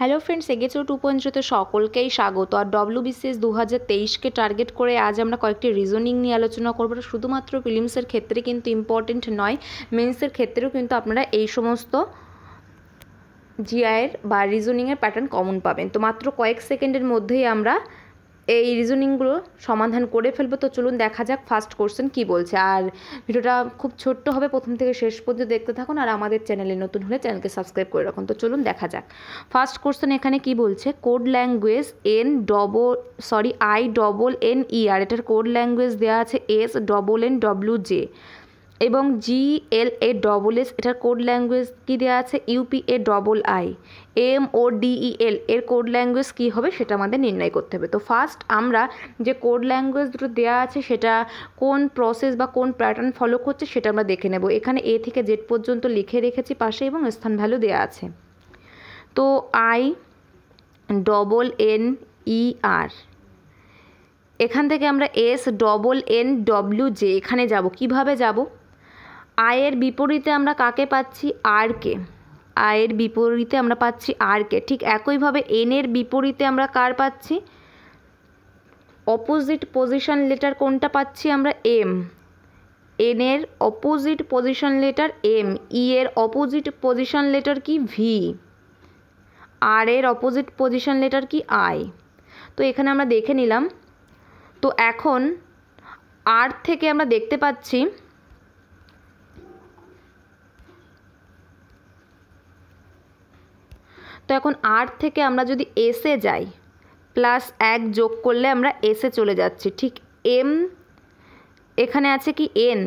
Hello friends এগেছো two point জিরোতে সকলকেই স্বাগত আর বিসিএস দু হাজার তেইশকে টার্গেট করে আজ আমরা কয়েকটি রিজনিং নিয়ে আলোচনা করবো শুধুমাত্র ফিলিমসের ক্ষেত্রে কিন্তু ইম্পর্টেন্ট নয় মেন্সের ক্ষেত্রেও কিন্তু আপনারা এই সমস্ত জিআইয়ের বা রিজনিংয়ের প্যাটার্ন কমন পাবেন তো মাত্র কয়েক সেকেন্ডের মধ্যেই আমরা এই রিজনিংগুলো সমাধান করে ফেলবো তো চলুন দেখা যাক ফার্স্ট কোশ্চেন কি বলছে আর ভিডিওটা খুব ছোট্ট হবে প্রথম থেকে শেষ পর্যন্ত দেখতে থাকুন আর আমাদের চ্যানেলে নতুন হলে চ্যানেলকে সাবস্ক্রাইব করে রাখুন তো চলুন দেখা যাক ফার্স্ট কোশ্চেন এখানে কি বলছে code language N double sorry I double N E R এটার কোড ল্যাঙ্গুয়েজ দেওয়া আছে S double N W J এবং G L A double S এটার কোড ল্যাঙ্গুয়েজ কী দেওয়া আছে U P A double I M O D E L এর code language কী হবে সেটা আমাদের নির্ণয় করতে হবে তো ফার্স্ট আমরা যে কোড ল্যাঙ্গুয়েজ দুটো দেওয়া আছে সেটা কোন প্রসেস বা কোন প্যাটার্ন ফলো করছে সেটা আমরা দেখে নেব এখানে এ থেকে জেড পর্যন্ত লিখে রেখেছি পাশে এবং স্থান ভ্যালু দেওয়া আছে তো I double N E R এখান থেকে আমরা S double N W J এখানে যাব কিভাবে যাব আয়ের বিপরীতে আমরা কাকে পাচ্ছি আরকে আয়ের বিপরীতে আমরা পাচ্ছি আরকে ঠিক একইভাবে এনের বিপরীতে আমরা কার পাচ্ছি অপোজিট পজিশন লেটার কোনটা পাচ্ছি আমরা এম এনের opposite position letter M E এর অপোজিট পজিশন লেটার কি ভি আর এর অপোজিট পজিশন লেটার কি আই তো এখানে আমরা দেখে নিলাম তো এখন আর থেকে আমরা দেখতে পাচ্ছি তো এখন আর থেকে আমরা যদি এসে যাই প্লাস এক যোগ করলে আমরা এসে চলে যাচ্ছি ঠিক এম এখানে আছে কি এন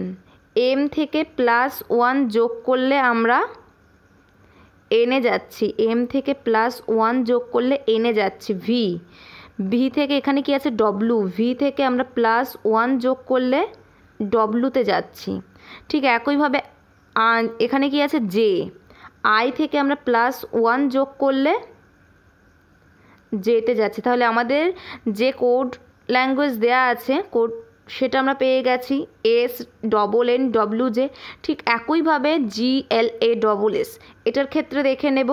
এম থেকে প্লাস ওয়ান যোগ করলে আমরা এনে যাচ্ছি এম থেকে প্লাস ওয়ান যোগ করলে এনে যাচ্ছি ভি ভি থেকে এখানে কি আছে ডব্লু ভি থেকে আমরা প্লাস ওয়ান যোগ করলে ডব্লুতে যাচ্ছি ঠিক একইভাবে এখানে কি আছে জে আই থেকে আমরা প্লাস ওয়ান যোগ করলে জেতে যাচ্ছে তাহলে আমাদের যে কোড ল্যাঙ্গুয়েজ দেয়া আছে কোড সেটা আমরা পেয়ে গেছি S double N W J ঠিক একইভাবে জি এল এ ডবল এস এটার ক্ষেত্রে দেখে নেব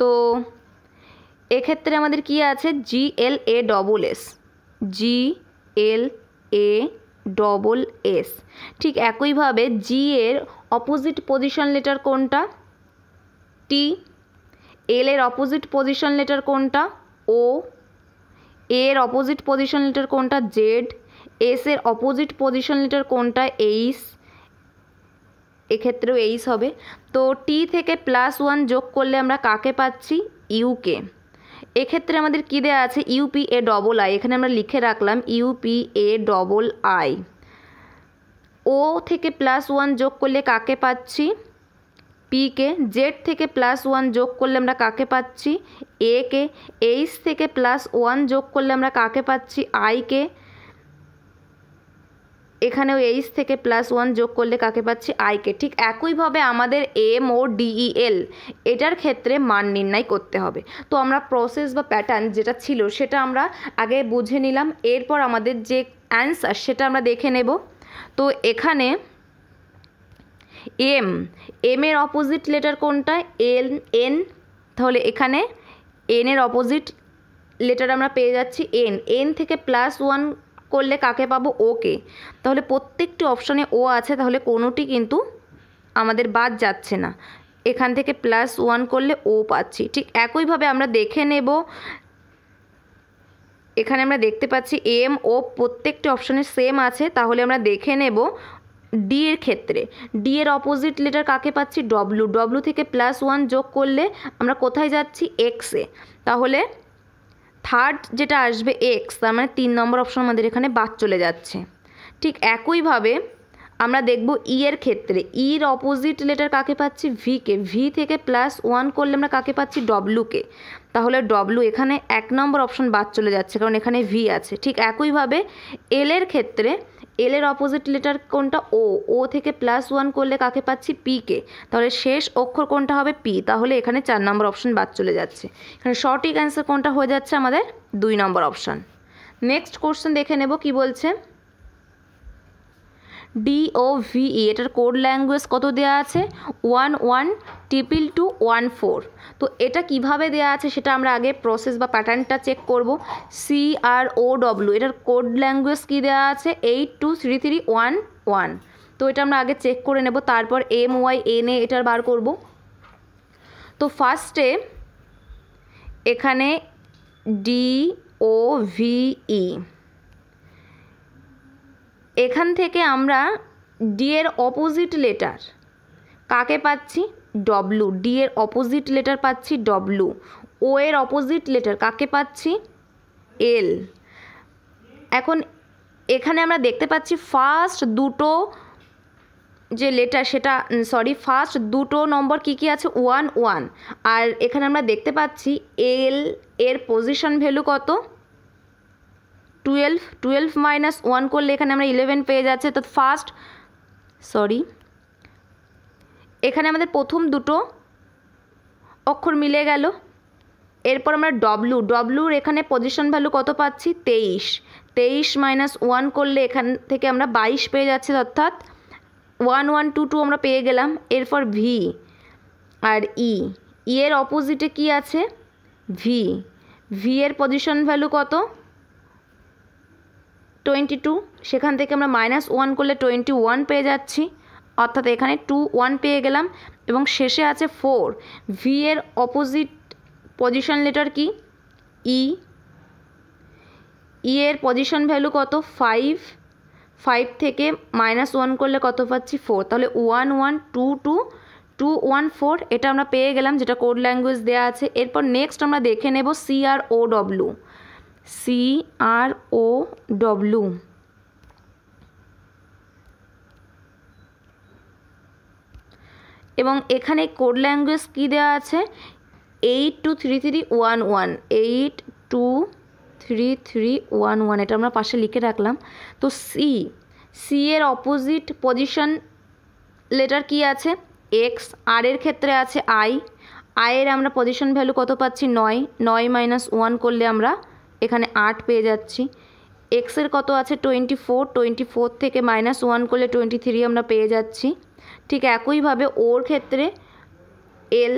তো এক্ষেত্রে আমাদের কি আছে G L A double S G L A double S ঠিক একইভাবে জি এর অপোজিট পজিশন লেটার কোনটা টি এল এর অপোজিট পজিশন লেটার কোনটা ও এর অপোজিট পজিশন লেটার কোনটা জেড এস এর অপোজিট পজিশন লেটার কোনটা এইস এক্ষেত্রেও এইস হবে তো টি থেকে প্লাস ওয়ান যোগ করলে আমরা কাকে পাচ্ছি ইউকে এক্ষেত্রে আমাদের কী দেওয়া আছে ইউপিএ ডবল আই এখানে আমরা লিখে রাখলাম ইউপিএ ডবল আই ও থেকে প্লাস ওয়ান যোগ করলে কাকে পাচ্ছি পি কে জেড থেকে প্লাস ওয়ান যোগ করলে আমরা কাকে পাচ্ছি এ কে এইচ থেকে প্লাস ওয়ান যোগ করলে আমরা কাকে পাচ্ছি আই কে এখানেও এইচ থেকে প্লাস ওয়ান যোগ করলে কাকে পাচ্ছি আইকে ঠিক একইভাবে আমাদের এম ও ডিইএল e, এটার ক্ষেত্রে মান নির্ণয় করতে হবে তো আমরা প্রসেস বা প্যাটার্ন যেটা ছিল সেটা আমরা আগে বুঝে নিলাম এরপর আমাদের যে অ্যান্সার সেটা আমরা দেখে নেব তো এখানে এম এম এর অপোজিট লেটার কোনটা এল এন তাহলে এখানে এন এর অপোজিট লেটার আমরা পেয়ে যাচ্ছি এন এন থেকে প্লাস ওয়ান করলে কাকে পাবো ওকে তাহলে প্রত্যেকটি অপশানে ও আছে তাহলে কোনোটি কিন্তু আমাদের বাদ যাচ্ছে না এখান থেকে প্লাস ওয়ান করলে ও পাচ্ছি ঠিক একইভাবে আমরা দেখে নেব এখানে আমরা দেখতে পাচ্ছি এম ও প্রত্যেকটি অপশানে সেম আছে তাহলে আমরা দেখে নেব ডি এর ক্ষেত্রে ডি এর অপোজিট লেটার কাকে পাচ্ছি ডব্লু ডব্লু থেকে প্লাস ওয়ান যোগ করলে আমরা কোথায় যাচ্ছি এক্সে তাহলে থার্ড যেটা আসবে এক্স তার মানে তিন নম্বর অপশন আমাদের এখানে বাদ চলে যাচ্ছে ঠিক একইভাবে আমরা দেখব ই e এর ক্ষেত্রে ইর অপোজিট লেটার কাকে পাচ্ছি ভিকে ভি থেকে প্লাস ওয়ান করলে আমরা কাকে পাচ্ছি ডব্লুকে তাহলে ডব্লু এখানে এক নম্বর অপশন বাদ চলে যাচ্ছে কারণ এখানে ভি আছে ঠিক একইভাবে এল এর ক্ষেত্রে এল এর অপোজিট লেটার কোনটা ও ও থেকে প্লাস ওয়ান করলে কাকে পাচ্ছি পি কে তাহলে শেষ অক্ষর কোনটা হবে পি তাহলে এখানে চার নম্বর অপশন বাদ চলে যাচ্ছে এখানে সঠিক অ্যান্সার কোনটা হয়ে যাচ্ছে আমাদের দুই নম্বর অপশান নেক্সট কোশ্চেন দেখে নেব কি বলছে ডিওভিই e, এটার কোড ল্যাঙ্গুয়েজ কত দেয়া আছে one one triple two one four তো এটা কিভাবে দেয়া আছে সেটা আমরা আগে প্রসেস বা প্যাটার্নটা চেক করবো সি আর ও ডব্লিউ এটার কোড ল্যাঙ্গুয়েজ কী দেওয়া আছে eight two three three one one তো এটা আমরা আগে চেক করে নেব তারপর এম ওয়াই এন এ এটার বার করব তো ফার্স্টে এখানে ডি ও ভিই এখান থেকে আমরা ডি এর অপোজিট লেটার কাকে পাচ্ছি ডব্লু ডি এর অপোজিট লেটার পাচ্ছি ডব্লু ও এর অপোজিট লেটার কাকে পাচ্ছি এল এখন এখানে আমরা দেখতে পাচ্ছি ফার্স্ট দুটো যে লেটার সেটা সরি ফার্স্ট দুটো নম্বর কি কি আছে ওয়ান ওয়ান আর এখানে আমরা দেখতে পাচ্ছি এল এর পজিশন ভ্যালু কত টুয়েলভ টুয়েলভ মাইনাস ওয়ান করলে এখানে আমরা ইলেভেন পেয়ে যাচ্ছে তো ফার্স্ট সরি এখানে আমাদের প্রথম দুটো অক্ষর মিলে গেল এরপর আমরা ডব্লু ডব্লুর এখানে পজিশন ভ্যালু কত পাচ্ছি তেইশ তেইশ মাইনাস ওয়ান করলে এখান থেকে আমরা বাইশ পেয়ে যাচ্ছি অর্থাৎ ওয়ান ওয়ান টু টু আমরা পেয়ে গেলাম এরপর V R E e, E e এর অপোজিটে কি আছে ভি ভি এর পজিশন ভ্যালু কত টোয়েন্টি টু সেখান থেকে আমরা মাইনাস ওয়ান করলে টোয়েন্টি ওয়ান পেয়ে যাচ্ছি অর্থাৎ এখানে টু ওয়ান পেয়ে গেলাম এবং শেষে আছে ফোর ভি এর অপোজিট পজিশন লেটার কি ই e। ই e এর পজিশন ভ্যালু কত ফাইভ ফাইভ থেকে মাইনাস ওয়ান করলে কত পাচ্ছি ফোর তাহলে one one two two two one four এটা আমরা পেয়ে গেলাম যেটা কোড ল্যাঙ্গুয়েজ দেওয়া আছে এরপর নেক্সট আমরা দেখে নেব C R O W C R O W এবং এখানে কোড ল্যাঙ্গুয়েজ কী দেওয়া আছে eight two three three one one eight two three three one one এটা আমরা পাশে লিখে রাখলাম তো সি সি এর অপোজিট পজিশন লেটার কি আছে এক্স আর এর ক্ষেত্রে আছে আই আয়ের আমরা পজিশন ভ্যালু কত পাচ্ছি নয় নয় মাইনাস ওয়ান করলে আমরা এখানে আট পেয়ে যাচ্ছি এক্সের কত আছে টোয়েন্টি ফোর টোয়েন্টি ফোর থেকে মাইনাস ওয়ান করলে টোয়েন্টি থ্রি আমরা পেয়ে যাচ্ছি ঠিক একইভাবে ওর ক্ষেত্রে এল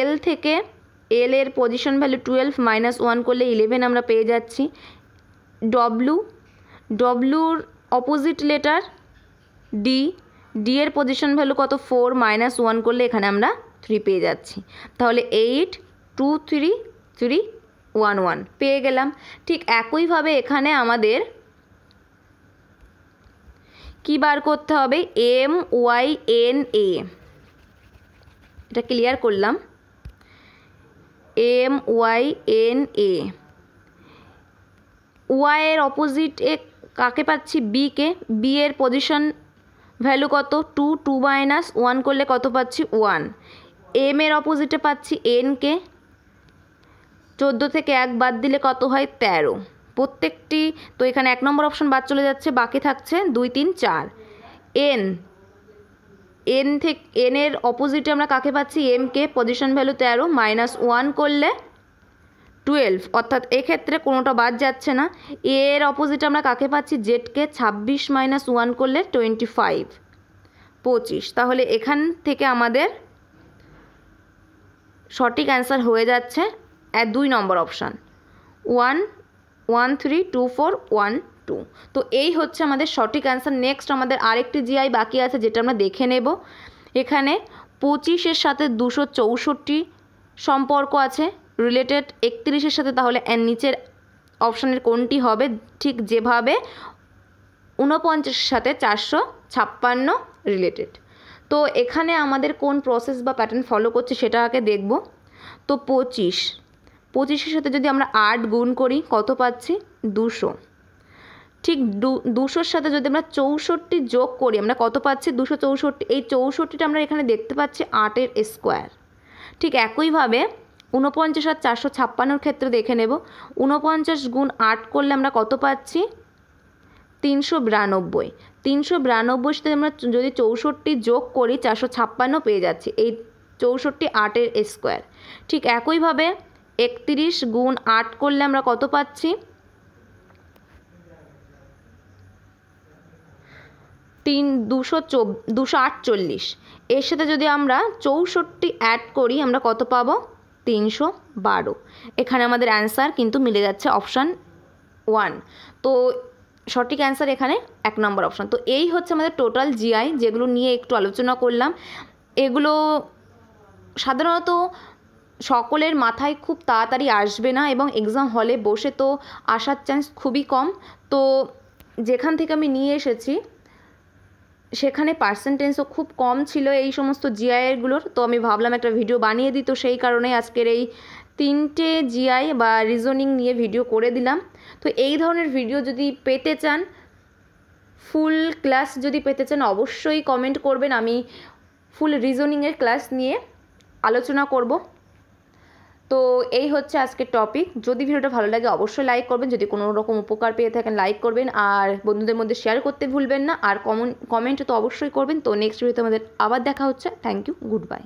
এল থেকে এল এর position value twelve minus one করলে ইলেভেন আমরা পেয়ে যাচ্ছি ডব্লু ডব্লুর অপোজিট লেটার ডি ডি এর পজিশন ভ্যালু কত ফোর মাইনাস ওয়ান করলে এখানে আমরা থ্রি পেয়ে যাচ্ছি তাহলে eight two three three one one পেয়ে গেলাম ঠিক একইভাবে এখানে আমাদের কি বার করতে হবে এম ওয়াই এন এ এটা ক্লিয়ার করলাম এম ওয়াই এন এ ওয়াইয়ের অপোজিট এ কাকে পাচ্ছি বিকে বি এর পজিশন ভ্যালু কত টু টু মাইনাস ওয়ান করলে কত পাচ্ছি ওয়ান এম এর অপোজিটে পাচ্ছি এনকে চোদ্দো থেকে এক বাদ দিলে কত হয় তেরো প্রত্যেকটি তো এখানে এক নম্বর অপশন বাদ চলে যাচ্ছে বাকি থাকছে দুই তিন চার এন এন থেকে এনের অপোজিটে আমরা কাকে পাচ্ছি এম কে পজিশন ভ্যালু তেরো মাইনাস ওয়ান করলে টুয়েলভ অর্থাৎ এক্ষেত্রে কোনোটা বাদ যাচ্ছে না এ এর অপোজিটে আমরা কাকে পাচ্ছি জেডকে ছাব্বিশ মাইনাস ওয়ান করলে টোয়েন্টি ফাইভ পঁচিশ তাহলে এখান থেকে আমাদের সঠিক অ্যান্সার হয়ে যাচ্ছে দুই নম্বর option one one three two four one two তো এই হচ্ছে আমাদের সঠিক অ্যান্সার নেক্সট আমাদের আরেকটি জিআই বাকি আছে যেটা আমরা দেখে নেব এখানে পঁচিশের সাথে দুশো চৌষট্টি সম্পর্ক আছে রিলেটেড একত্রিশের সাথে তাহলে নিচের অপশানের কোনটি হবে ঠিক যেভাবে ঊনপঞ্চাশের সাথে চারশো ছাপ্পান্ন রিলেটেড তো এখানে আমাদের কোন প্রসেস বা প্যাটার্ন ফলো করছে সেটা আগে দেখব তো পঁচিশ পঁচিশের সাথে যদি আমরা আট গুণ করি কত পাচ্ছি দুশো ঠিক দুশোর সাথে যদি আমরা চৌষট্টি যোগ করি আমরা কত পাচ্ছি দুশো চৌষট্টি এই চৌষট্টিটা আমরা এখানে দেখতে পাচ্ছি আটের স্কোয়ার ঠিক একইভাবে ঊনপঞ্চাশ আর চারশো ছাপ্পান্নর ক্ষেত্রে দেখে নেব ঊনপঞ্চাশ গুণ আট করলে আমরা কত পাচ্ছি তিনশো বিরানব্বই তিনশো বিরানব্বই সাথে আমরা যদি চৌষট্টি যোগ করি চারশো ছাপ্পান্ন পেয়ে যাচ্ছি এই চৌষট্টি আটের স্কোয়ার ঠিক একইভাবে একত্রিশ গুণ আট করলে আমরা কত পাচ্ছি তিন দুশো চব দুশো আটচল্লিশ এর সাথে যদি আমরা চৌষট্টি অ্যাড করি আমরা কত পাব তিনশো বারো এখানে আমাদের অ্যান্সার কিন্তু মিলে যাচ্ছে অপশান ওয়ান তো সঠিক অ্যান্সার এখানে এক নম্বর অপশান তো এই হচ্ছে আমাদের টোটাল জিআই যেগুলো নিয়ে একটু আলোচনা করলাম এগুলো সাধারণত সকলের মাথায় খুব তাড়াতাড়ি আসবে না এবং এক্সাম হলে বসে তো আসার চান্স খুবই কম তো যেখান থেকে আমি নিয়ে এসেছি সেখানে পার্সেন্টেজও খুব কম ছিল এই সমস্ত জিআইয়েরগুলোর তো আমি ভাবলাম একটা ভিডিও বানিয়ে দিই তো সেই কারণে আজকের এই তিনটে জিআই বা রিজনিং নিয়ে ভিডিও করে দিলাম তো এই ধরনের ভিডিও যদি পেতে চান ফুল ক্লাস যদি পেতে চান অবশ্যই কমেন্ট করবেন আমি ফুল রিজনিংয়ের ক্লাস নিয়ে আলোচনা করব তো এই হচ্ছে আজকের টপিক যদি ভিডিওটা ভালো লাগে অবশ্যই লাইক করবেন যদি কোনো রকম উপকার পেয়ে থাকেন লাইক করবেন আর বন্ধুদের মধ্যে শেয়ার করতে ভুলবেন না আর কমেন্ট কমেন্ট তো অবশ্যই করবেন তো নেক্সট ভিডিওতে আমাদের আবার দেখা হচ্ছে থ্যাংক ইউ গুড বাই